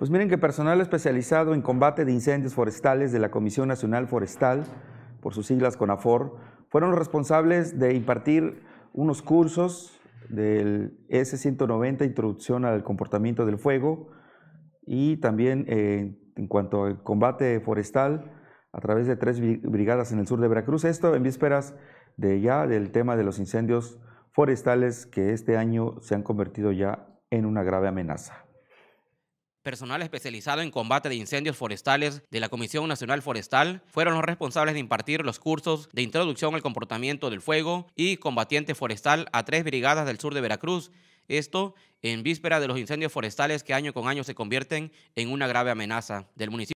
Pues miren que personal especializado en combate de incendios forestales de la Comisión Nacional Forestal, por sus siglas CONAFOR, fueron los responsables de impartir unos cursos del S-190, Introducción al Comportamiento del Fuego, y también eh, en cuanto al combate forestal a través de tres brigadas en el sur de Veracruz. Esto en vísperas de ya del tema de los incendios forestales que este año se han convertido ya en una grave amenaza personal especializado en combate de incendios forestales de la Comisión Nacional Forestal fueron los responsables de impartir los cursos de introducción al comportamiento del fuego y combatiente forestal a tres brigadas del sur de Veracruz. Esto en víspera de los incendios forestales que año con año se convierten en una grave amenaza del municipio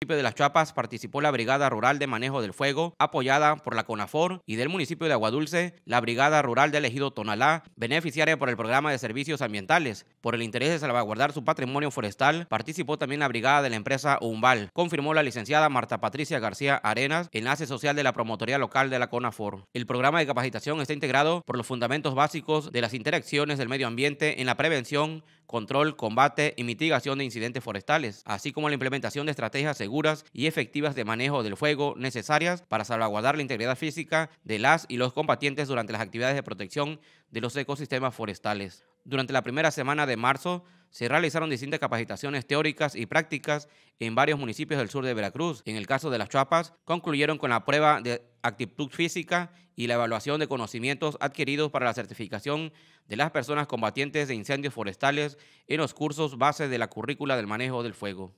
municipio de Las Chapas participó la Brigada Rural de Manejo del Fuego, apoyada por la CONAFOR, y del municipio de Aguadulce, la Brigada Rural del Ejido Tonalá, beneficiaria por el programa de servicios ambientales. Por el interés de salvaguardar su patrimonio forestal, participó también la Brigada de la empresa Umbal, confirmó la licenciada Marta Patricia García Arenas, enlace social de la promotoría local de la CONAFOR. El programa de capacitación está integrado por los fundamentos básicos de las interacciones del medio ambiente en la prevención, control, combate y mitigación de incidentes forestales, así como la implementación de estrategias seguras y efectivas de manejo del fuego necesarias para salvaguardar la integridad física de las y los combatientes durante las actividades de protección de los ecosistemas forestales. Durante la primera semana de marzo se realizaron distintas capacitaciones teóricas y prácticas en varios municipios del sur de Veracruz. En el caso de las Chapas concluyeron con la prueba de actitud física y la evaluación de conocimientos adquiridos para la certificación de las personas combatientes de incendios forestales en los cursos base de la currícula del manejo del fuego.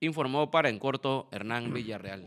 Informó para En Corto Hernán Villarreal.